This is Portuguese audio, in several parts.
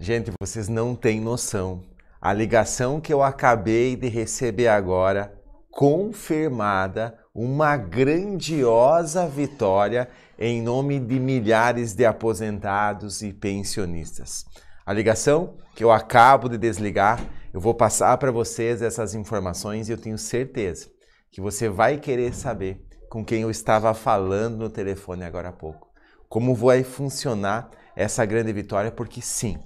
Gente, vocês não têm noção. A ligação que eu acabei de receber agora, confirmada uma grandiosa vitória em nome de milhares de aposentados e pensionistas. A ligação que eu acabo de desligar, eu vou passar para vocês essas informações e eu tenho certeza que você vai querer saber com quem eu estava falando no telefone agora há pouco como vai funcionar essa grande vitória, porque sim,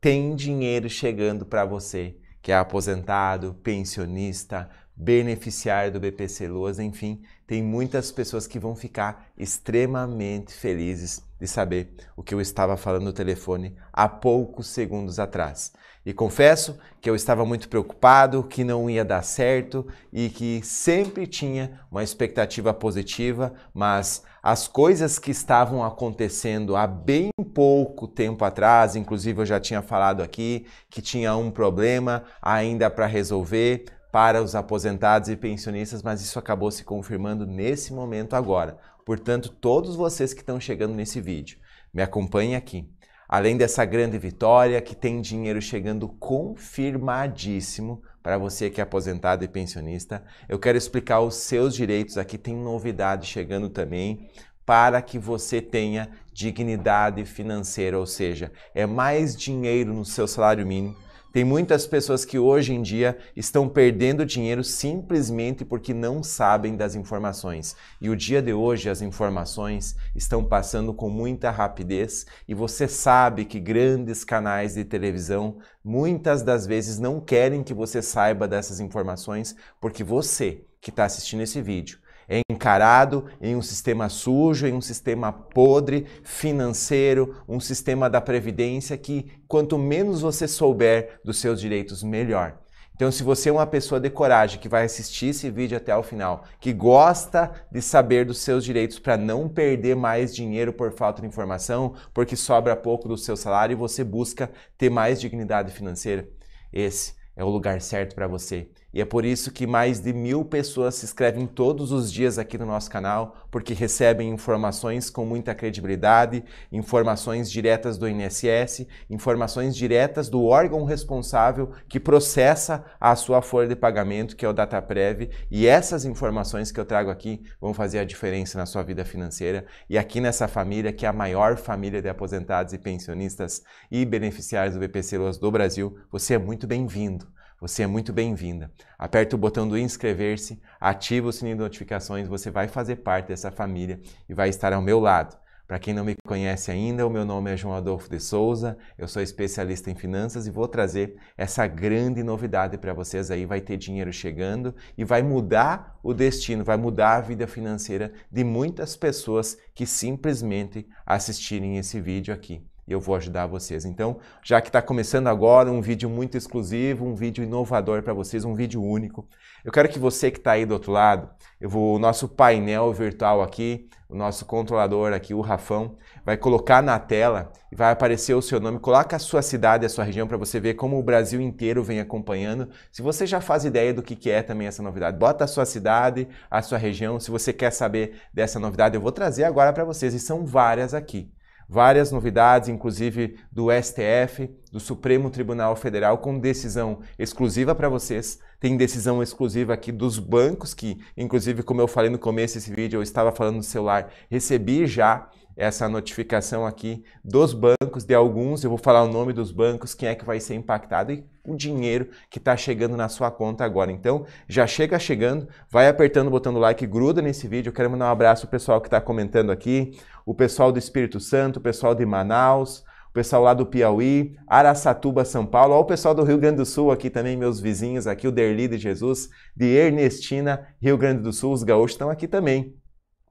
tem dinheiro chegando para você que é aposentado, pensionista, beneficiário do BPC Luas, enfim, tem muitas pessoas que vão ficar extremamente felizes de saber o que eu estava falando no telefone há poucos segundos atrás. E confesso que eu estava muito preocupado, que não ia dar certo e que sempre tinha uma expectativa positiva, mas as coisas que estavam acontecendo há bem pouco tempo atrás, inclusive eu já tinha falado aqui que tinha um problema ainda para resolver para os aposentados e pensionistas, mas isso acabou se confirmando nesse momento agora. Portanto, todos vocês que estão chegando nesse vídeo, me acompanhem aqui Além dessa grande vitória, que tem dinheiro chegando confirmadíssimo para você que é aposentado e pensionista, eu quero explicar os seus direitos. Aqui tem novidade chegando também para que você tenha dignidade financeira, ou seja, é mais dinheiro no seu salário mínimo tem muitas pessoas que hoje em dia estão perdendo dinheiro simplesmente porque não sabem das informações. E o dia de hoje as informações estão passando com muita rapidez e você sabe que grandes canais de televisão muitas das vezes não querem que você saiba dessas informações porque você que está assistindo esse vídeo é encarado em um sistema sujo, em um sistema podre, financeiro, um sistema da previdência que quanto menos você souber dos seus direitos, melhor. Então, se você é uma pessoa de coragem que vai assistir esse vídeo até o final, que gosta de saber dos seus direitos para não perder mais dinheiro por falta de informação, porque sobra pouco do seu salário e você busca ter mais dignidade financeira, esse é o lugar certo para você. E é por isso que mais de mil pessoas se inscrevem todos os dias aqui no nosso canal, porque recebem informações com muita credibilidade, informações diretas do INSS, informações diretas do órgão responsável que processa a sua folha de pagamento, que é o DataPrev, e essas informações que eu trago aqui vão fazer a diferença na sua vida financeira e aqui nessa família, que é a maior família de aposentados e pensionistas e beneficiários do BPC Loas do Brasil, você é muito bem-vindo você é muito bem-vinda. Aperta o botão do inscrever-se, ativa o sininho de notificações, você vai fazer parte dessa família e vai estar ao meu lado. Para quem não me conhece ainda, o meu nome é João Adolfo de Souza, eu sou especialista em finanças e vou trazer essa grande novidade para vocês aí. Vai ter dinheiro chegando e vai mudar o destino, vai mudar a vida financeira de muitas pessoas que simplesmente assistirem esse vídeo aqui e eu vou ajudar vocês. Então, já que está começando agora um vídeo muito exclusivo, um vídeo inovador para vocês, um vídeo único, eu quero que você que está aí do outro lado, eu vou, o nosso painel virtual aqui, o nosso controlador aqui, o Rafão, vai colocar na tela e vai aparecer o seu nome, coloca a sua cidade a sua região para você ver como o Brasil inteiro vem acompanhando. Se você já faz ideia do que, que é também essa novidade, bota a sua cidade, a sua região, se você quer saber dessa novidade, eu vou trazer agora para vocês e são várias aqui várias novidades, inclusive do STF, do Supremo Tribunal Federal, com decisão exclusiva para vocês. Tem decisão exclusiva aqui dos bancos, que, inclusive, como eu falei no começo desse vídeo, eu estava falando no celular, recebi já essa notificação aqui dos bancos, de alguns, eu vou falar o nome dos bancos, quem é que vai ser impactado e o dinheiro que está chegando na sua conta agora. Então, já chega chegando, vai apertando o botão do like, gruda nesse vídeo. Eu quero mandar um abraço ao pessoal que está comentando aqui, o pessoal do Espírito Santo, o pessoal de Manaus, o pessoal lá do Piauí, Araçatuba, São Paulo, ó, o pessoal do Rio Grande do Sul aqui também, meus vizinhos aqui, o Derli de Jesus, de Ernestina, Rio Grande do Sul, os gaúchos estão aqui também.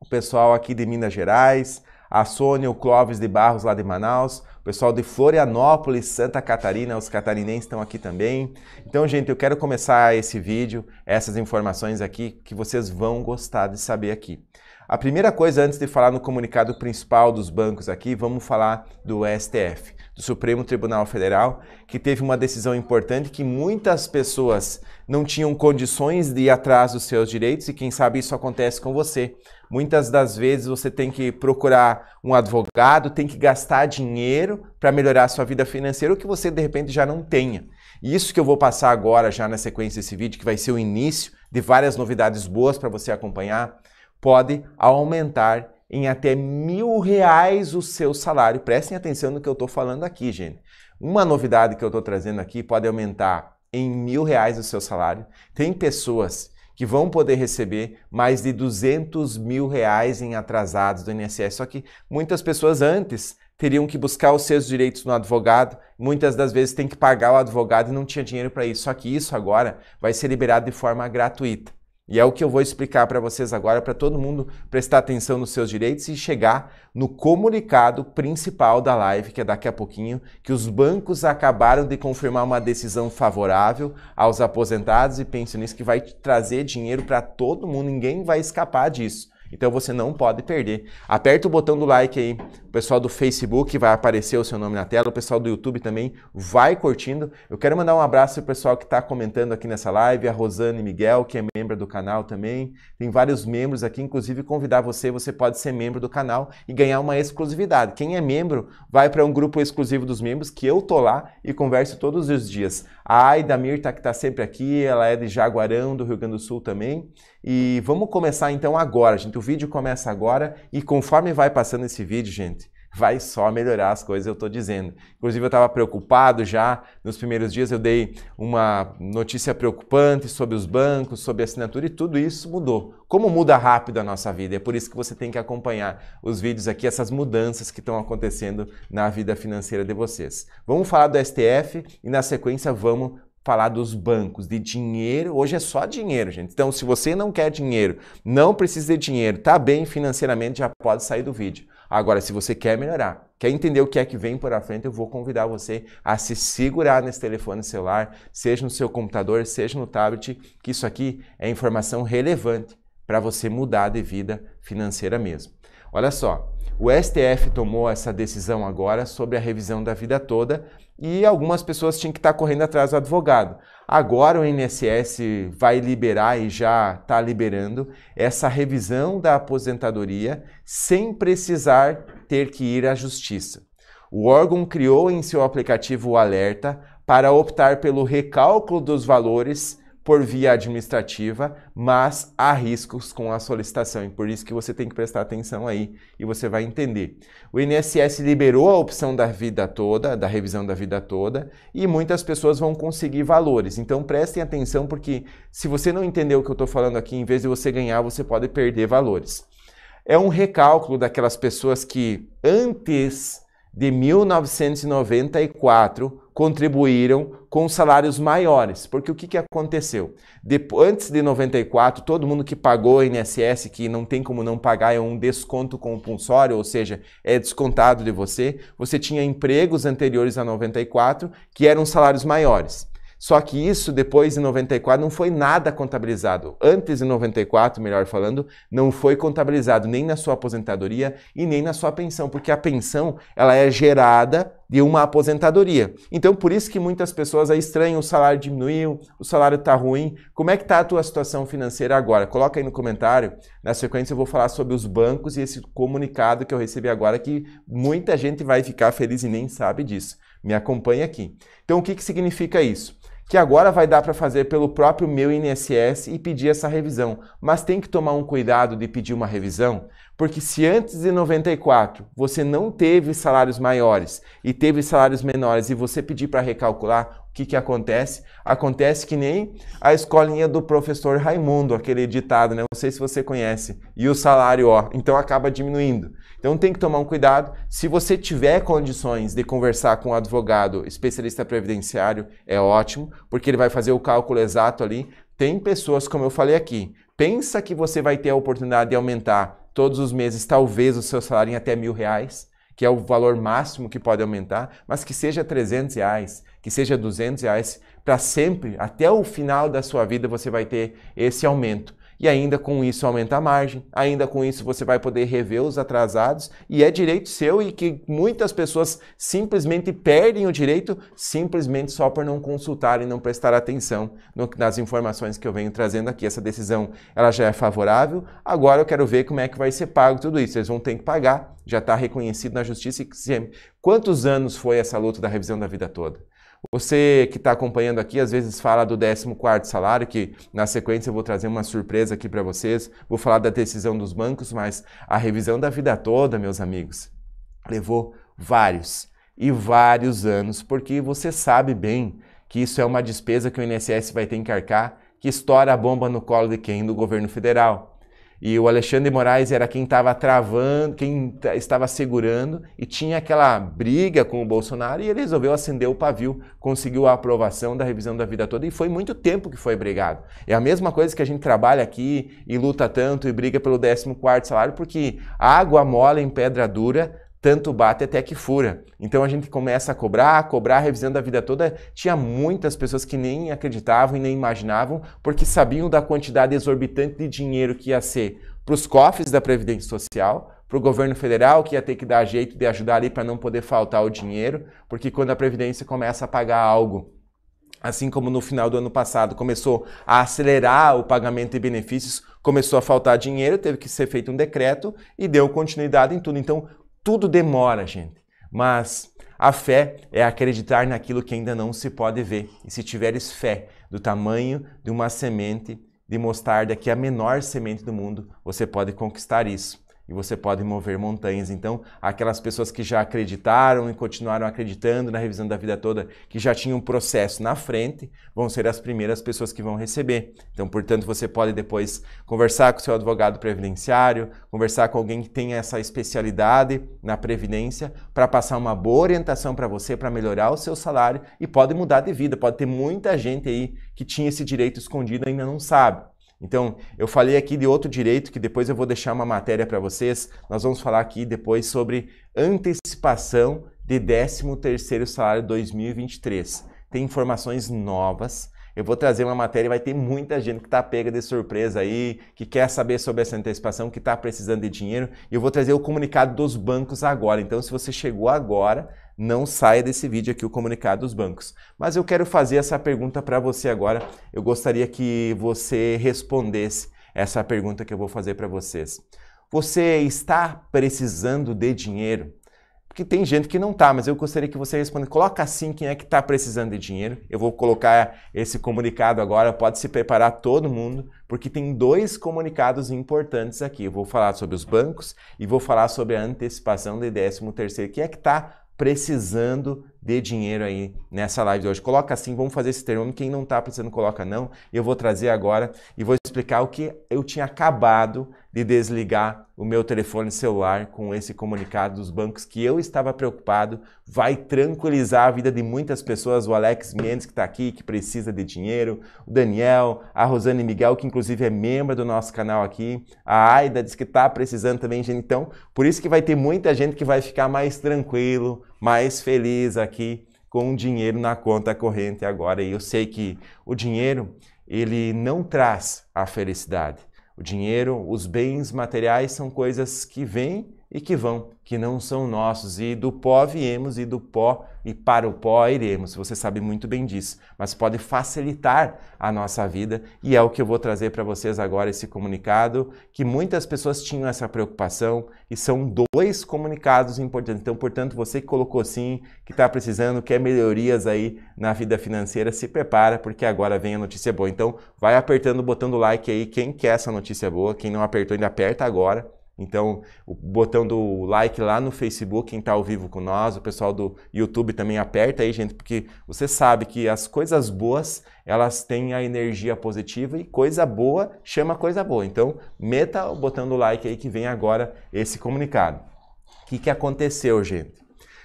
O pessoal aqui de Minas Gerais, a Sônia, o Clóvis de Barros lá de Manaus, o pessoal de Florianópolis, Santa Catarina, os catarinenses estão aqui também. Então, gente, eu quero começar esse vídeo, essas informações aqui que vocês vão gostar de saber aqui. A primeira coisa antes de falar no comunicado principal dos bancos aqui, vamos falar do STF do Supremo Tribunal Federal, que teve uma decisão importante que muitas pessoas não tinham condições de ir atrás dos seus direitos e quem sabe isso acontece com você. Muitas das vezes você tem que procurar um advogado, tem que gastar dinheiro para melhorar a sua vida financeira, o que você de repente já não tenha. E isso que eu vou passar agora já na sequência desse vídeo, que vai ser o início de várias novidades boas para você acompanhar, pode aumentar em até mil reais o seu salário. Prestem atenção no que eu estou falando aqui, gente. Uma novidade que eu estou trazendo aqui pode aumentar em mil reais o seu salário. Tem pessoas que vão poder receber mais de 200 mil reais em atrasados do INSS. Só que muitas pessoas antes teriam que buscar os seus direitos no advogado, muitas das vezes tem que pagar o advogado e não tinha dinheiro para isso. Só que isso agora vai ser liberado de forma gratuita. E é o que eu vou explicar para vocês agora, para todo mundo prestar atenção nos seus direitos e chegar no comunicado principal da live, que é daqui a pouquinho, que os bancos acabaram de confirmar uma decisão favorável aos aposentados e pensionistas que vai trazer dinheiro para todo mundo, ninguém vai escapar disso. Então você não pode perder. Aperta o botão do like aí. O pessoal do Facebook vai aparecer o seu nome na tela, o pessoal do YouTube também vai curtindo. Eu quero mandar um abraço pro pessoal que está comentando aqui nessa live, a Rosane Miguel, que é membro do canal também. Tem vários membros aqui, inclusive convidar você, você pode ser membro do canal e ganhar uma exclusividade. Quem é membro vai para um grupo exclusivo dos membros que eu tô lá e converso todos os dias. A Aida Mirta, tá, que está sempre aqui, ela é de Jaguarão, do Rio Grande do Sul também. E vamos começar então agora, gente. O vídeo começa agora e conforme vai passando esse vídeo, gente, vai só melhorar as coisas, eu estou dizendo. Inclusive, eu estava preocupado já nos primeiros dias, eu dei uma notícia preocupante sobre os bancos, sobre a assinatura e tudo isso mudou. Como muda rápido a nossa vida, é por isso que você tem que acompanhar os vídeos aqui, essas mudanças que estão acontecendo na vida financeira de vocês. Vamos falar do STF e, na sequência, vamos falar dos bancos, de dinheiro. Hoje é só dinheiro, gente. Então, se você não quer dinheiro, não precisa de dinheiro, tá bem financeiramente, já pode sair do vídeo. Agora, se você quer melhorar, quer entender o que é que vem por à frente, eu vou convidar você a se segurar nesse telefone celular, seja no seu computador, seja no tablet, que isso aqui é informação relevante para você mudar de vida financeira mesmo. Olha só, o STF tomou essa decisão agora sobre a revisão da vida toda e algumas pessoas tinham que estar tá correndo atrás do advogado. Agora o INSS vai liberar e já está liberando essa revisão da aposentadoria sem precisar ter que ir à justiça. O órgão criou em seu aplicativo o alerta para optar pelo recálculo dos valores por via administrativa, mas há riscos com a solicitação e por isso que você tem que prestar atenção aí e você vai entender. O INSS liberou a opção da vida toda, da revisão da vida toda, e muitas pessoas vão conseguir valores. Então prestem atenção porque se você não entender o que eu estou falando aqui, em vez de você ganhar, você pode perder valores. É um recálculo daquelas pessoas que antes de 1994 contribuíram com salários maiores. Porque o que, que aconteceu? Depois, antes de 94, todo mundo que pagou INSS, que não tem como não pagar, é um desconto compulsório, ou seja, é descontado de você. Você tinha empregos anteriores a 94 que eram salários maiores. Só que isso, depois de 94, não foi nada contabilizado. Antes de 94, melhor falando, não foi contabilizado nem na sua aposentadoria e nem na sua pensão, porque a pensão ela é gerada de uma aposentadoria. Então, por isso que muitas pessoas aí ah, estranham, o salário diminuiu, o salário está ruim. Como é que está a tua situação financeira agora? Coloca aí no comentário. Na sequência eu vou falar sobre os bancos e esse comunicado que eu recebi agora que muita gente vai ficar feliz e nem sabe disso. Me acompanhe aqui. Então, o que, que significa isso? Que agora vai dar para fazer pelo próprio meu INSS e pedir essa revisão, mas tem que tomar um cuidado de pedir uma revisão, porque se antes de 94 você não teve salários maiores e teve salários menores e você pedir para recalcular, que, que acontece? Acontece que nem a escolinha do professor Raimundo, aquele ditado, né? Não sei se você conhece. E o salário, ó, então acaba diminuindo. Então tem que tomar um cuidado. Se você tiver condições de conversar com um advogado especialista previdenciário, é ótimo, porque ele vai fazer o cálculo exato ali. Tem pessoas, como eu falei aqui, pensa que você vai ter a oportunidade de aumentar todos os meses, talvez, o seu salário em até mil reais que é o valor máximo que pode aumentar, mas que seja 300 reais, que seja 200 reais, para sempre, até o final da sua vida você vai ter esse aumento e ainda com isso aumenta a margem, ainda com isso você vai poder rever os atrasados e é direito seu e que muitas pessoas simplesmente perdem o direito simplesmente só por não consultar e não prestar atenção no, nas informações que eu venho trazendo aqui. Essa decisão ela já é favorável, agora eu quero ver como é que vai ser pago tudo isso. Eles vão ter que pagar, já está reconhecido na justiça e quantos anos foi essa luta da revisão da vida toda? Você que está acompanhando aqui, às vezes fala do 14 salário, que na sequência eu vou trazer uma surpresa aqui para vocês. Vou falar da decisão dos bancos, mas a revisão da vida toda, meus amigos, levou vários e vários anos, porque você sabe bem que isso é uma despesa que o INSS vai ter que encarar, que estoura a bomba no colo de quem? Do governo federal. E o Alexandre Moraes era quem estava travando, quem estava segurando e tinha aquela briga com o Bolsonaro e ele resolveu acender o pavio, conseguiu a aprovação da revisão da vida toda e foi muito tempo que foi brigado. É a mesma coisa que a gente trabalha aqui e luta tanto e briga pelo 14º salário porque água mole em pedra dura tanto bate até que fura. Então a gente começa a cobrar, a cobrar, revisando a vida toda. Tinha muitas pessoas que nem acreditavam e nem imaginavam, porque sabiam da quantidade exorbitante de dinheiro que ia ser para os cofres da Previdência Social, para o governo federal, que ia ter que dar jeito de ajudar ali para não poder faltar o dinheiro, porque quando a Previdência começa a pagar algo assim como no final do ano passado começou a acelerar o pagamento de benefícios, começou a faltar dinheiro, teve que ser feito um decreto e deu continuidade em tudo. Então, tudo demora, gente, mas a fé é acreditar naquilo que ainda não se pode ver. E se tiveres fé do tamanho de uma semente de mostarda, que é a menor semente do mundo, você pode conquistar isso e você pode mover montanhas. Então, aquelas pessoas que já acreditaram e continuaram acreditando na revisão da vida toda, que já tinham um processo na frente, vão ser as primeiras pessoas que vão receber. Então, portanto, você pode depois conversar com seu advogado previdenciário, conversar com alguém que tenha essa especialidade na previdência para passar uma boa orientação para você para melhorar o seu salário e pode mudar de vida. Pode ter muita gente aí que tinha esse direito escondido e ainda não sabe. Então, eu falei aqui de outro direito que depois eu vou deixar uma matéria para vocês. Nós vamos falar aqui depois sobre antecipação de 13º salário 2023. Tem informações novas. Eu vou trazer uma matéria e vai ter muita gente que está pega de surpresa aí, que quer saber sobre essa antecipação, que está precisando de dinheiro. E eu vou trazer o comunicado dos bancos agora. Então, se você chegou agora, não saia desse vídeo aqui o comunicado dos bancos. Mas eu quero fazer essa pergunta para você agora. Eu gostaria que você respondesse essa pergunta que eu vou fazer para vocês. Você está precisando de dinheiro? Porque tem gente que não está, mas eu gostaria que você responda. Coloca assim quem é que está precisando de dinheiro. Eu vou colocar esse comunicado agora, pode se preparar todo mundo, porque tem dois comunicados importantes aqui. Eu vou falar sobre os bancos e vou falar sobre a antecipação de 13 terceiro. Quem é que está precisando de dinheiro aí nessa live de hoje. Coloca assim, vamos fazer esse termo. Quem não está precisando, coloca não. Eu vou trazer agora e vou explicar o que eu tinha acabado de desligar o meu telefone celular com esse comunicado dos bancos que eu estava preocupado, vai tranquilizar a vida de muitas pessoas, o Alex Mendes que está aqui, que precisa de dinheiro, o Daniel, a Rosane Miguel, que inclusive é membro do nosso canal aqui, a Aida diz que está precisando também, gente, então, por isso que vai ter muita gente que vai ficar mais tranquilo, mais feliz aqui com o dinheiro na conta corrente agora, e eu sei que o dinheiro ele não traz a felicidade. O dinheiro, os bens materiais são coisas que vêm e que vão, que não são nossos e do pó viemos e do pó e para o pó iremos. Você sabe muito bem disso, mas pode facilitar a nossa vida e é o que eu vou trazer para vocês agora esse comunicado que muitas pessoas tinham essa preocupação e são dois comunicados importantes. Então, portanto, você que colocou sim, que está precisando, quer melhorias aí na vida financeira, se prepara porque agora vem a notícia boa. Então, vai apertando o botão do like aí quem quer essa notícia boa, quem não apertou ainda aperta agora então, o botão do like lá no Facebook, quem está ao vivo com nós, o pessoal do YouTube também aperta aí, gente, porque você sabe que as coisas boas, elas têm a energia positiva e coisa boa chama coisa boa. Então, meta o botão do like aí que vem agora esse comunicado. O que, que aconteceu, gente?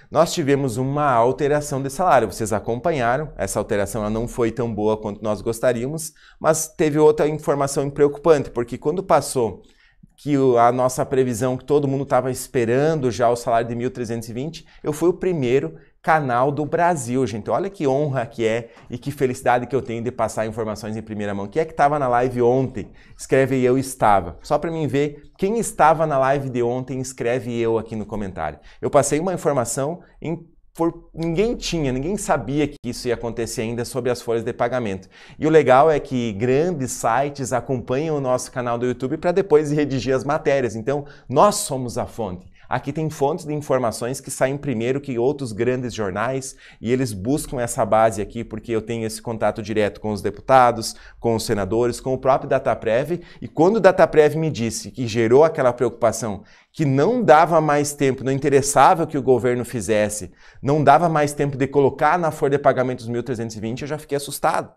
nós tivemos uma alteração de salário. Vocês acompanharam, essa alteração não foi tão boa quanto nós gostaríamos, mas teve outra informação preocupante, porque quando passou que a nossa previsão que todo mundo estava esperando já o salário de 1.320, eu fui o primeiro canal do Brasil, gente. Olha que honra que é e que felicidade que eu tenho de passar informações em primeira mão. Quem é que estava na live ontem? Escreve eu estava. Só para mim ver quem estava na live de ontem, escreve eu aqui no comentário. Eu passei uma informação em for, ninguém tinha, ninguém sabia que isso ia acontecer ainda sobre as folhas de pagamento. E o legal é que grandes sites acompanham o nosso canal do YouTube para depois redigir as matérias. Então, nós somos a fonte. Aqui tem fontes de informações que saem primeiro que outros grandes jornais e eles buscam essa base aqui porque eu tenho esse contato direto com os deputados, com os senadores, com o próprio Dataprev. E quando o Dataprev me disse que gerou aquela preocupação que não dava mais tempo, não interessava o que o governo fizesse, não dava mais tempo de colocar na folha de pagamento os 1.320, eu já fiquei assustado.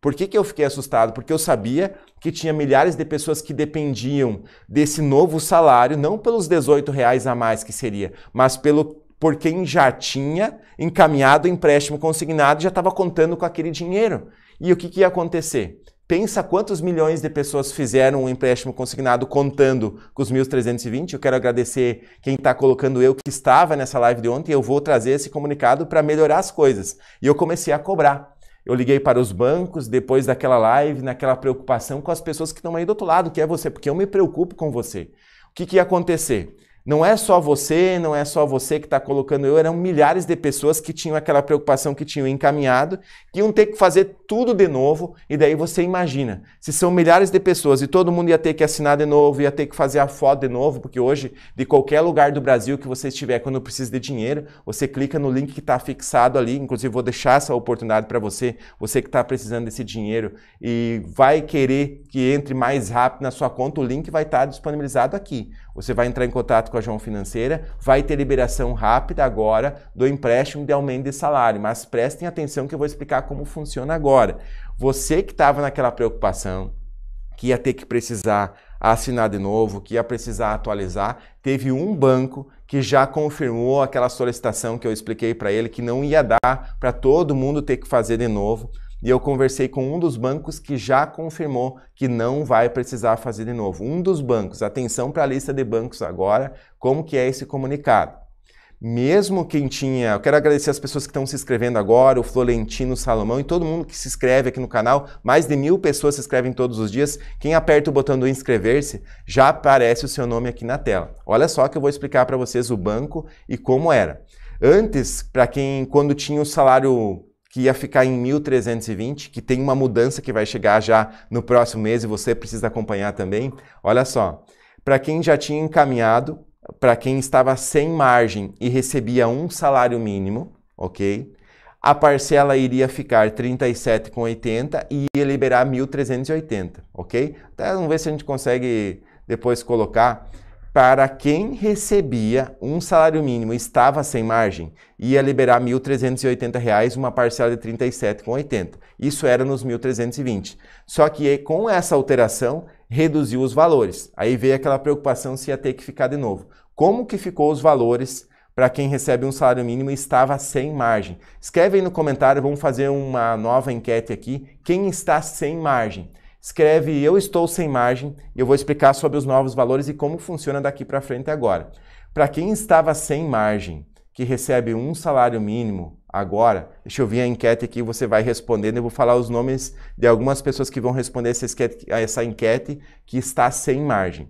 Por que, que eu fiquei assustado? Porque eu sabia que tinha milhares de pessoas que dependiam desse novo salário, não pelos 18 reais a mais que seria, mas pelo por quem já tinha encaminhado o empréstimo consignado e já estava contando com aquele dinheiro. E o que, que ia acontecer? Pensa quantos milhões de pessoas fizeram um empréstimo consignado contando com os 1.320. Eu quero agradecer quem está colocando eu, que estava nessa live de ontem. Eu vou trazer esse comunicado para melhorar as coisas. E eu comecei a cobrar eu liguei para os bancos depois daquela live, naquela preocupação com as pessoas que estão aí do outro lado, que é você, porque eu me preocupo com você. O que, que ia acontecer? Não é só você, não é só você que está colocando eu, eram milhares de pessoas que tinham aquela preocupação que tinham encaminhado, que iam ter que fazer tudo de novo, e daí você imagina, se são milhares de pessoas e todo mundo ia ter que assinar de novo, ia ter que fazer a foto de novo, porque hoje, de qualquer lugar do Brasil que você estiver, quando precisa de dinheiro, você clica no link que está fixado ali, inclusive vou deixar essa oportunidade para você, você que está precisando desse dinheiro e vai querer que entre mais rápido na sua conta, o link vai estar tá disponibilizado aqui. Você vai entrar em contato com a João Financeira, vai ter liberação rápida agora do empréstimo de aumento de salário, mas prestem atenção que eu vou explicar como funciona agora. Você que estava naquela preocupação, que ia ter que precisar assinar de novo, que ia precisar atualizar, teve um banco que já confirmou aquela solicitação que eu expliquei para ele que não ia dar para todo mundo ter que fazer de novo. E eu conversei com um dos bancos que já confirmou que não vai precisar fazer de novo. Um dos bancos, atenção para a lista de bancos agora, como que é esse comunicado. Mesmo quem tinha, eu quero agradecer as pessoas que estão se inscrevendo agora, o Florentino, Salomão e todo mundo que se inscreve aqui no canal. Mais de mil pessoas se inscrevem todos os dias. Quem aperta o botão do inscrever-se já aparece o seu nome aqui na tela. Olha só que eu vou explicar para vocês o banco e como era. Antes, para quem quando tinha o salário que ia ficar em 1320, que tem uma mudança que vai chegar já no próximo mês e você precisa acompanhar também. Olha só, para quem já tinha encaminhado, para quem estava sem margem e recebia um salário mínimo, ok? A parcela iria ficar 37,80 e ia liberar 1.380, ok? Até então, vamos ver se a gente consegue depois colocar para quem recebia um salário mínimo estava sem margem, ia liberar R$ 1.380, uma parcela de R$ 37,80. Isso era nos 1.320. Só que com essa alteração, reduziu os valores. Aí veio aquela preocupação se ia ter que ficar de novo. Como que ficou os valores para quem recebe um salário mínimo e estava sem margem? Escreve aí no comentário, vamos fazer uma nova enquete aqui. Quem está sem margem? escreve Eu Estou Sem Margem e eu vou explicar sobre os novos valores e como funciona daqui para frente agora. Para quem estava sem margem, que recebe um salário mínimo agora, deixa eu ver a enquete aqui, você vai respondendo, eu vou falar os nomes de algumas pessoas que vão responder essa enquete, essa enquete que está sem margem.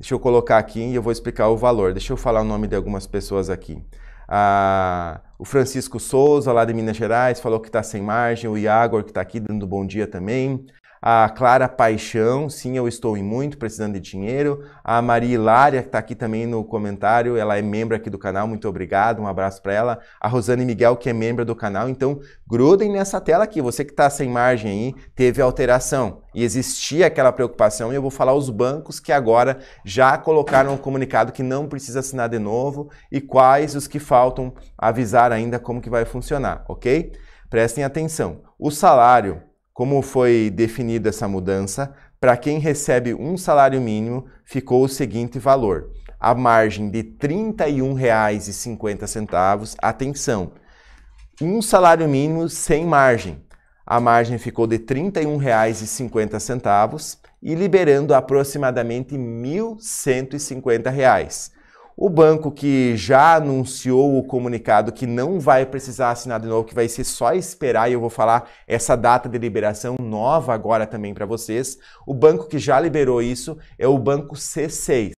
Deixa eu colocar aqui e eu vou explicar o valor. Deixa eu falar o nome de algumas pessoas aqui. Ah, o Francisco Souza, lá de Minas Gerais, falou que está sem margem. O Iagor, que está aqui, dando bom dia também a Clara Paixão, sim, eu estou em muito, precisando de dinheiro. A Maria Hilária, que está aqui também no comentário, ela é membro aqui do canal, muito obrigado, um abraço para ela. A Rosane Miguel, que é membro do canal, então grudem nessa tela aqui. Você que está sem margem aí, teve alteração e existia aquela preocupação, e eu vou falar os bancos que agora já colocaram um comunicado que não precisa assinar de novo e quais os que faltam avisar ainda como que vai funcionar, ok? Prestem atenção. O salário como foi definida essa mudança? Para quem recebe um salário mínimo, ficou o seguinte valor: a margem de R$ 31,50. Atenção! Um salário mínimo sem margem. A margem ficou de R$ 31,50 e liberando aproximadamente R$ 1.150. O banco que já anunciou o comunicado que não vai precisar assinar de novo, que vai ser só esperar, e eu vou falar essa data de liberação nova agora também para vocês. O banco que já liberou isso é o banco C6.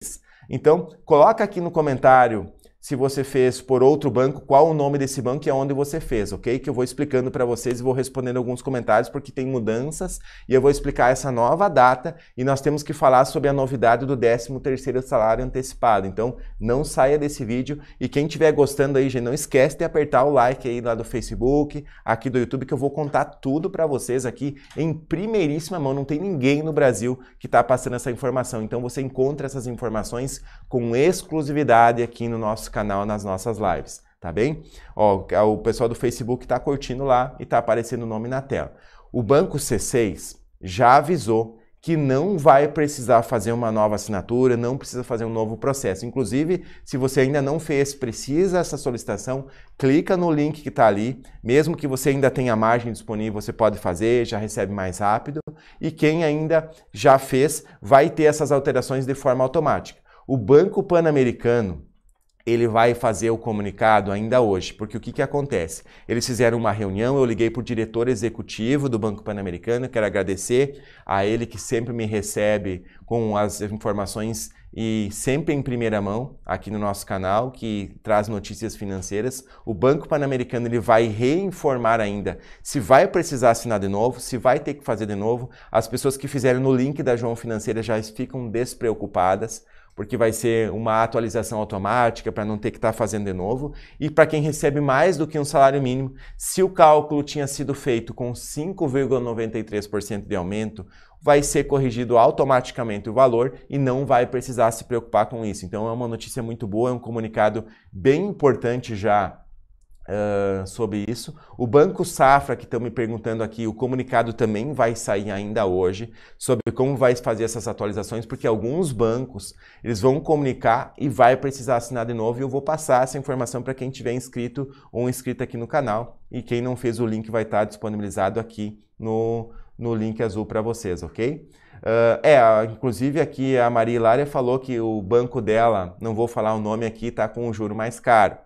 Então, coloca aqui no comentário se você fez por outro banco, qual o nome desse banco e aonde você fez, ok? Que eu vou explicando para vocês e vou respondendo alguns comentários porque tem mudanças e eu vou explicar essa nova data e nós temos que falar sobre a novidade do 13º salário antecipado. Então, não saia desse vídeo e quem estiver gostando aí, gente, não esquece de apertar o like aí lá do Facebook, aqui do YouTube que eu vou contar tudo para vocês aqui em primeiríssima mão. Não tem ninguém no Brasil que está passando essa informação. Então, você encontra essas informações com exclusividade aqui no nosso canal nas nossas lives, tá bem? Ó, é, o pessoal do Facebook está curtindo lá e está aparecendo o nome na tela. O Banco C6 já avisou que não vai precisar fazer uma nova assinatura, não precisa fazer um novo processo. Inclusive, se você ainda não fez, precisa essa solicitação, clica no link que está ali. Mesmo que você ainda tenha margem disponível, você pode fazer, já recebe mais rápido. E quem ainda já fez, vai ter essas alterações de forma automática. O Banco Pan-Americano ele vai fazer o comunicado ainda hoje, porque o que, que acontece? Eles fizeram uma reunião, eu liguei para o diretor executivo do Banco Pan-Americano, quero agradecer a ele que sempre me recebe com as informações e sempre em primeira mão aqui no nosso canal, que traz notícias financeiras. O Banco Pan-Americano ele vai reinformar ainda se vai precisar assinar de novo, se vai ter que fazer de novo. As pessoas que fizeram no link da João Financeira já ficam despreocupadas porque vai ser uma atualização automática para não ter que estar tá fazendo de novo. E para quem recebe mais do que um salário mínimo, se o cálculo tinha sido feito com 5,93% de aumento, vai ser corrigido automaticamente o valor e não vai precisar se preocupar com isso. Então é uma notícia muito boa, é um comunicado bem importante já sobre isso. O Banco Safra, que estão me perguntando aqui, o comunicado também vai sair ainda hoje sobre como vai fazer essas atualizações, porque alguns bancos eles vão comunicar e vai precisar assinar de novo. E eu vou passar essa informação para quem tiver inscrito ou inscrito aqui no canal. E quem não fez o link vai estar tá disponibilizado aqui no, no link azul para vocês, ok? Uh, é, inclusive aqui a Maria Hilária falou que o banco dela, não vou falar o nome aqui, está com o juro mais caro.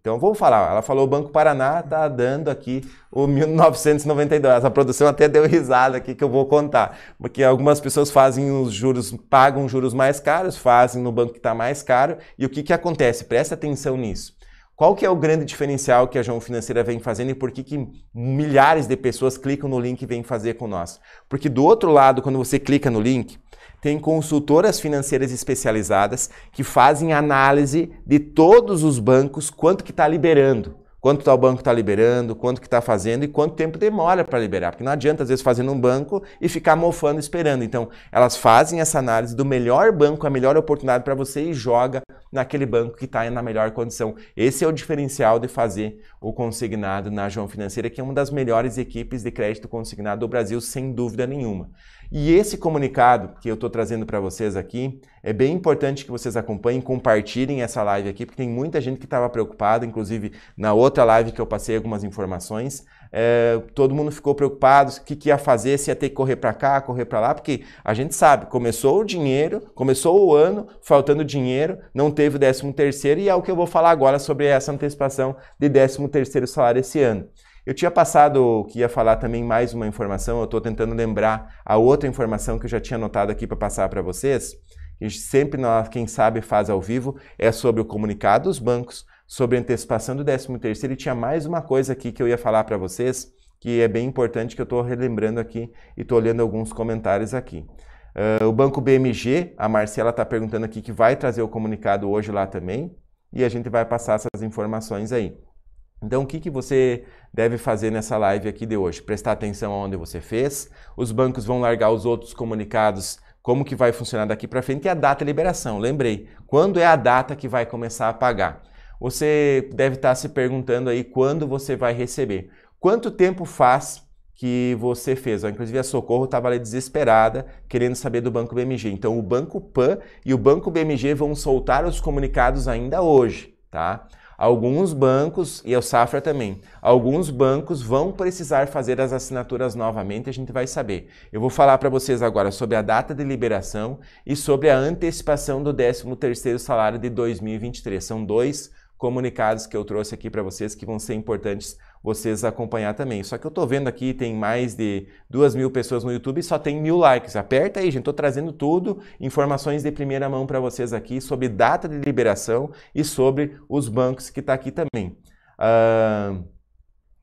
Então vamos falar. Ela falou: o Banco Paraná está dando aqui o 1992. A produção até deu risada aqui que eu vou contar. Porque algumas pessoas fazem os juros, pagam juros mais caros, fazem no banco que está mais caro. E o que, que acontece? Presta atenção nisso. Qual que é o grande diferencial que a João Financeira vem fazendo e por que, que milhares de pessoas clicam no link e vêm fazer com nós? Porque do outro lado, quando você clica no link, tem consultoras financeiras especializadas que fazem análise de todos os bancos, quanto que está liberando. Quanto tá o banco está liberando, quanto que está fazendo e quanto tempo demora para liberar. Porque não adianta, às vezes, fazer num banco e ficar mofando esperando. Então, elas fazem essa análise do melhor banco, a melhor oportunidade para você e joga naquele banco que está na melhor condição. Esse é o diferencial de fazer o consignado na João Financeira, que é uma das melhores equipes de crédito consignado do Brasil, sem dúvida nenhuma. E esse comunicado que eu estou trazendo para vocês aqui é bem importante que vocês acompanhem, compartilhem essa live aqui, porque tem muita gente que estava preocupada, inclusive na outra live que eu passei algumas informações, é, todo mundo ficou preocupado o que, que ia fazer, se ia ter que correr para cá, correr para lá, porque a gente sabe, começou o dinheiro, começou o ano faltando dinheiro, não teve o 13 terceiro e é o que eu vou falar agora sobre essa antecipação de 13 terceiro salário esse ano. Eu tinha passado que ia falar também mais uma informação, eu estou tentando lembrar a outra informação que eu já tinha anotado aqui para passar para vocês, que sempre nós, quem sabe, faz ao vivo, é sobre o comunicado dos bancos, sobre a antecipação do 13 e tinha mais uma coisa aqui que eu ia falar para vocês, que é bem importante que eu estou relembrando aqui e estou olhando alguns comentários aqui. Uh, o Banco BMG, a Marcela está perguntando aqui que vai trazer o comunicado hoje lá também e a gente vai passar essas informações aí. Então, o que, que você deve fazer nessa live aqui de hoje? Prestar atenção aonde você fez. Os bancos vão largar os outros comunicados, como que vai funcionar daqui para frente, e a data de liberação. Lembrei, quando é a data que vai começar a pagar? Você deve estar tá se perguntando aí quando você vai receber. Quanto tempo faz que você fez. Ó. Inclusive, a Socorro estava ali desesperada, querendo saber do Banco BMG. Então, o Banco PAN e o Banco BMG vão soltar os comunicados ainda hoje, tá? Alguns bancos, e é o Safra também, alguns bancos vão precisar fazer as assinaturas novamente, a gente vai saber. Eu vou falar para vocês agora sobre a data de liberação e sobre a antecipação do 13º salário de 2023. São dois comunicados que eu trouxe aqui para vocês que vão ser importantes vocês acompanhar também. Só que eu estou vendo aqui, tem mais de duas mil pessoas no YouTube e só tem mil likes. Aperta aí, gente. Estou trazendo tudo, informações de primeira mão para vocês aqui sobre data de liberação e sobre os bancos que está aqui também. Uh,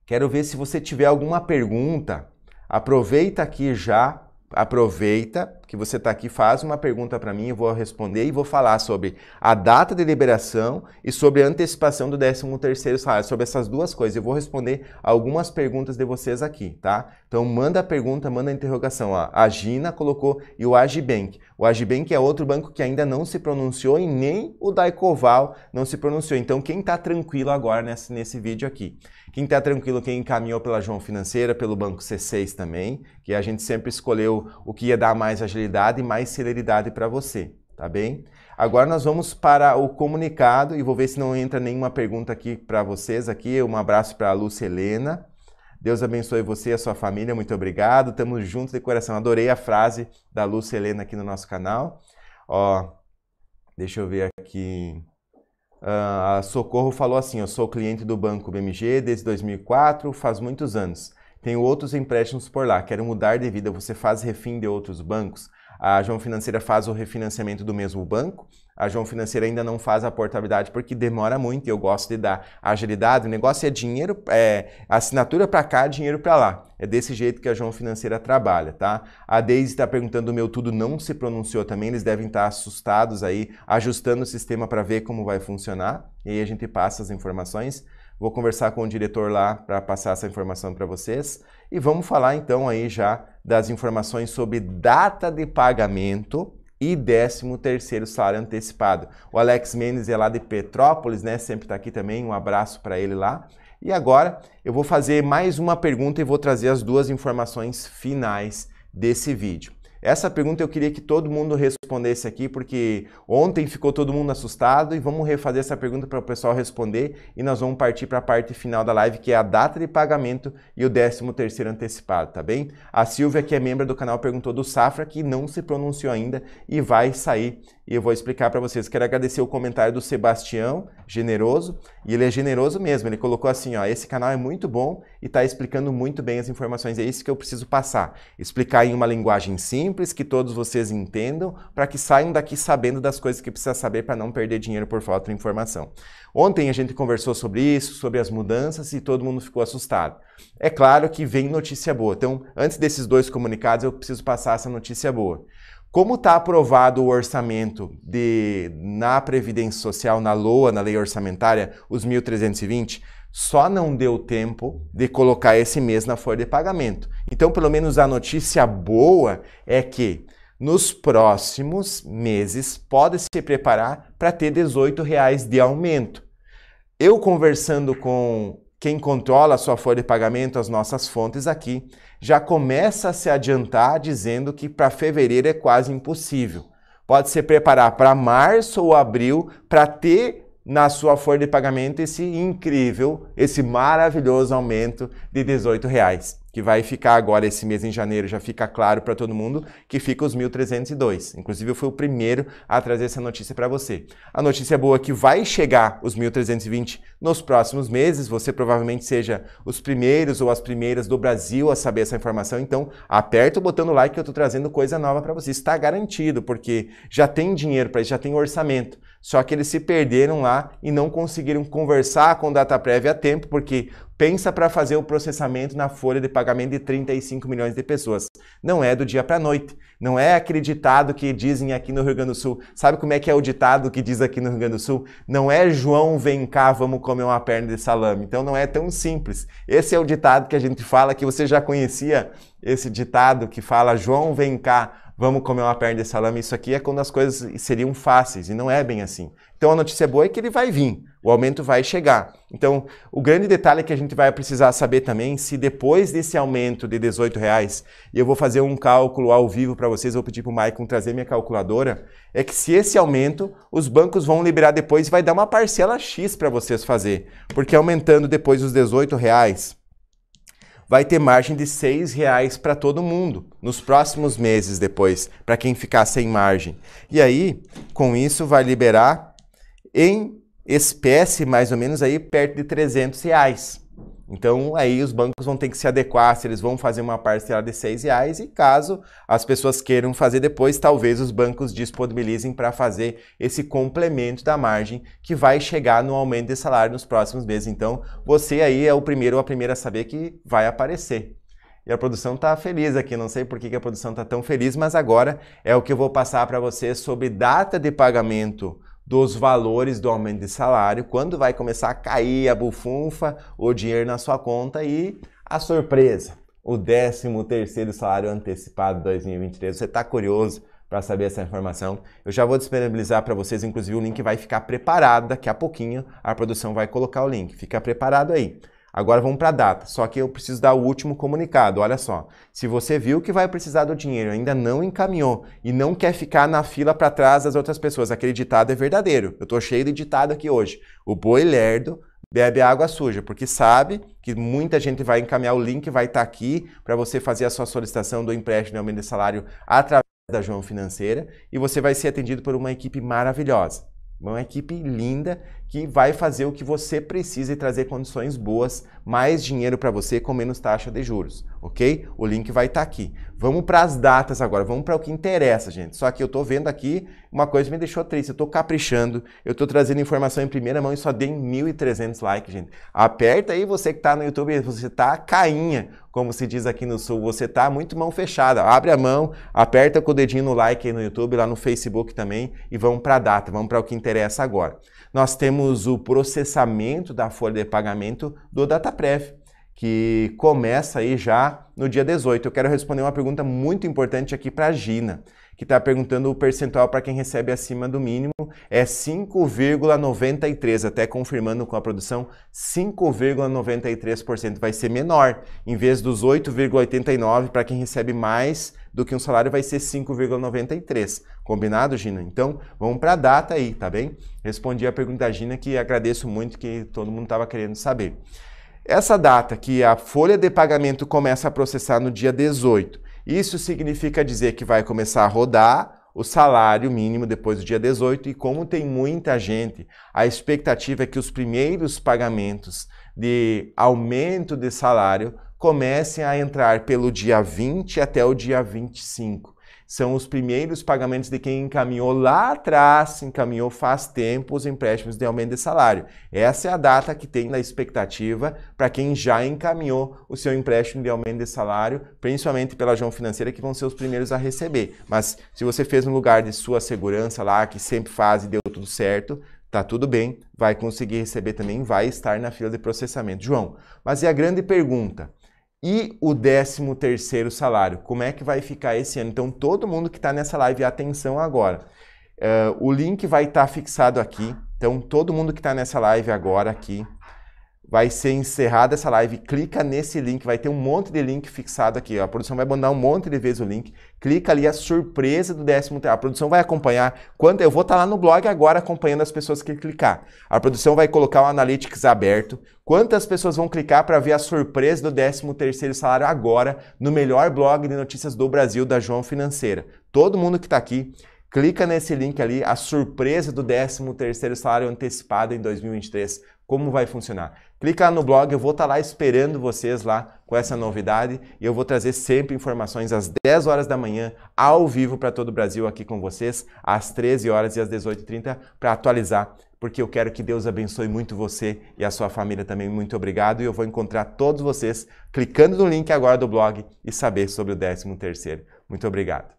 quero ver se você tiver alguma pergunta. Aproveita aqui já aproveita que você está aqui, faz uma pergunta para mim, eu vou responder e vou falar sobre a data de liberação e sobre a antecipação do 13º salário, sobre essas duas coisas. Eu vou responder algumas perguntas de vocês aqui, tá? Então manda a pergunta, manda a interrogação. Ó. A Gina colocou e o Agibank. O Agibank é outro banco que ainda não se pronunciou e nem o Daicoval não se pronunciou. Então quem está tranquilo agora nesse, nesse vídeo aqui? Quem está tranquilo, quem encaminhou pela João Financeira, pelo Banco C6 também, que a gente sempre escolheu o que ia dar mais agilidade e mais celeridade para você, tá bem? Agora nós vamos para o comunicado e vou ver se não entra nenhuma pergunta aqui para vocês aqui. Um abraço para a Lúcia Helena. Deus abençoe você e a sua família. Muito obrigado. Estamos juntos de coração. Adorei a frase da Lúcia Helena aqui no nosso canal. Ó, deixa eu ver aqui. Ah, a Socorro falou assim: Eu sou cliente do Banco BMG desde 2004, faz muitos anos. Tenho outros empréstimos por lá, quero mudar de vida. Você faz refém de outros bancos? A João Financeira faz o refinanciamento do mesmo banco. A João Financeira ainda não faz a portabilidade porque demora muito e eu gosto de dar agilidade. O negócio é dinheiro, é assinatura para cá, dinheiro para lá. É desse jeito que a João Financeira trabalha, tá? A Deise está perguntando o meu tudo não se pronunciou também. Eles devem estar tá assustados aí, ajustando o sistema para ver como vai funcionar. E aí a gente passa as informações. Vou conversar com o diretor lá para passar essa informação para vocês e vamos falar então aí já das informações sobre data de pagamento e 13 terceiro salário antecipado. O Alex Mendes é lá de Petrópolis, né? Sempre está aqui também, um abraço para ele lá. E agora eu vou fazer mais uma pergunta e vou trazer as duas informações finais desse vídeo. Essa pergunta eu queria que todo mundo respondesse aqui, porque ontem ficou todo mundo assustado e vamos refazer essa pergunta para o pessoal responder e nós vamos partir para a parte final da live, que é a data de pagamento e o 13 terceiro antecipado, tá bem? A Silvia, que é membro do canal, perguntou do Safra, que não se pronunciou ainda e vai sair e eu vou explicar para vocês. Quero agradecer o comentário do Sebastião, generoso, e ele é generoso mesmo. Ele colocou assim, ó, esse canal é muito bom e está explicando muito bem as informações. É isso que eu preciso passar. Explicar em uma linguagem simples, simples que todos vocês entendam, para que saiam daqui sabendo das coisas que precisa saber para não perder dinheiro por falta de informação. Ontem a gente conversou sobre isso, sobre as mudanças e todo mundo ficou assustado. É claro que vem notícia boa. Então, antes desses dois comunicados, eu preciso passar essa notícia boa. Como está aprovado o orçamento de na Previdência Social, na LOA, na Lei Orçamentária, os 1.320, só não deu tempo de colocar esse mês na folha de pagamento. Então, pelo menos a notícia boa é que nos próximos meses pode se preparar para ter 18 reais de aumento. Eu conversando com quem controla a sua folha de pagamento, as nossas fontes aqui, já começa a se adiantar dizendo que para fevereiro é quase impossível. Pode se preparar para março ou abril para ter na sua folha de pagamento esse incrível, esse maravilhoso aumento de 18 reais que vai ficar agora esse mês em janeiro, já fica claro para todo mundo, que fica os 1.302. Inclusive, eu fui o primeiro a trazer essa notícia para você. A notícia boa é que vai chegar os 1.320 nos próximos meses, você provavelmente seja os primeiros ou as primeiras do Brasil a saber essa informação, então aperta o botão do like que eu estou trazendo coisa nova para você. Está garantido, porque já tem dinheiro para isso, já tem orçamento. Só que eles se perderam lá e não conseguiram conversar com data prévia a tempo, porque pensa para fazer o processamento na folha de pagamento de 35 milhões de pessoas. Não é do dia para a noite. Não é acreditado que dizem aqui no Rio Grande do Sul. Sabe como é que é o ditado que diz aqui no Rio Grande do Sul? Não é João, vem cá, vamos comer uma perna de salame. Então não é tão simples. Esse é o ditado que a gente fala, que você já conhecia esse ditado que fala João, vem cá, vamos comer uma perna de salame. Isso aqui é quando as coisas seriam fáceis e não é bem assim. Então a notícia boa é que ele vai vir, o aumento vai chegar. Então, o grande detalhe que a gente vai precisar saber também se depois desse aumento de 18 reais, eu vou fazer um cálculo ao vivo para vocês, vou pedir para o Maicon trazer minha calculadora, é que se esse aumento, os bancos vão liberar depois e vai dar uma parcela X para vocês fazer, porque aumentando depois os 18 reais, vai ter margem de 6 reais para todo mundo nos próximos meses depois, para quem ficar sem margem. E aí, com isso, vai liberar em espécie mais ou menos aí perto de 300 reais. Então, aí os bancos vão ter que se adequar se eles vão fazer uma parcela de seis reais e caso as pessoas queiram fazer depois, talvez os bancos disponibilizem para fazer esse complemento da margem que vai chegar no aumento de salário nos próximos meses. Então, você aí é o primeiro ou a primeira a saber que vai aparecer. E a produção está feliz aqui, não sei por que, que a produção está tão feliz, mas agora é o que eu vou passar para você sobre data de pagamento dos valores do aumento de salário, quando vai começar a cair a bufunfa, o dinheiro na sua conta e a surpresa, o 13º salário antecipado 2023. Você está curioso para saber essa informação? Eu já vou disponibilizar para vocês, inclusive o link vai ficar preparado daqui a pouquinho, a produção vai colocar o link. Fica preparado aí. Agora vamos para a data, só que eu preciso dar o último comunicado. Olha só, se você viu que vai precisar do dinheiro, ainda não encaminhou e não quer ficar na fila para trás das outras pessoas, aquele ditado é verdadeiro. Eu estou cheio de ditado aqui hoje. O boi lerdo bebe água suja, porque sabe que muita gente vai encaminhar o link, vai estar tá aqui para você fazer a sua solicitação do empréstimo de aumento de salário através da João Financeira e você vai ser atendido por uma equipe maravilhosa. Uma equipe linda que vai fazer o que você precisa e trazer condições boas, mais dinheiro para você com menos taxa de juros, ok? O link vai estar tá aqui. Vamos para as datas agora, vamos para o que interessa, gente. Só que eu estou vendo aqui uma coisa que me deixou triste, eu estou caprichando, eu estou trazendo informação em primeira mão e só dei 1.300 likes, gente. Aperta aí você que está no YouTube, você está cainha, como se diz aqui no Sul, você tá muito mão fechada. Abre a mão, aperta com o dedinho no like aí no YouTube, lá no Facebook também e vamos para a data, vamos para o que interessa agora. Nós temos temos o processamento da folha de pagamento do DataPrev, que começa aí já no dia 18. Eu quero responder uma pergunta muito importante aqui para a Gina que está perguntando o percentual para quem recebe acima do mínimo é 5,93, até confirmando com a produção, 5,93% vai ser menor, em vez dos 8,89 para quem recebe mais do que um salário vai ser 5,93. Combinado, Gina? Então, vamos para a data aí, tá bem? Respondi a pergunta da Gina que agradeço muito que todo mundo estava querendo saber. Essa data que a folha de pagamento começa a processar no dia 18 isso significa dizer que vai começar a rodar o salário mínimo depois do dia 18 e como tem muita gente, a expectativa é que os primeiros pagamentos de aumento de salário comecem a entrar pelo dia 20 até o dia 25 são os primeiros pagamentos de quem encaminhou lá atrás, encaminhou faz tempo os empréstimos de aumento de salário. Essa é a data que tem na expectativa para quem já encaminhou o seu empréstimo de aumento de salário, principalmente pela João Financeira, que vão ser os primeiros a receber. Mas se você fez no lugar de sua segurança lá, que sempre faz e deu tudo certo, tá tudo bem, vai conseguir receber também, vai estar na fila de processamento. João, mas e a grande pergunta? E o 13 terceiro salário, como é que vai ficar esse ano? Então, todo mundo que está nessa live, atenção agora. Uh, o link vai estar tá fixado aqui. Então, todo mundo que está nessa live agora aqui, vai ser encerrada essa live. Clica nesse link, vai ter um monte de link fixado aqui. A produção vai mandar um monte de vezes o link. Clica ali, a surpresa do décimo A produção vai acompanhar. Quando Eu vou estar tá lá no blog agora acompanhando as pessoas que clicar. A produção vai colocar o Analytics aberto. Quantas pessoas vão clicar para ver a surpresa do 13º salário agora no melhor blog de notícias do Brasil da João Financeira? Todo mundo que está aqui Clica nesse link ali, a surpresa do 13º salário antecipado em 2023, como vai funcionar. Clica lá no blog, eu vou estar tá lá esperando vocês lá com essa novidade e eu vou trazer sempre informações às 10 horas da manhã, ao vivo para todo o Brasil aqui com vocês, às 13 horas e às 18h30 para atualizar, porque eu quero que Deus abençoe muito você e a sua família também. Muito obrigado e eu vou encontrar todos vocês clicando no link agora do blog e saber sobre o 13º. Muito obrigado.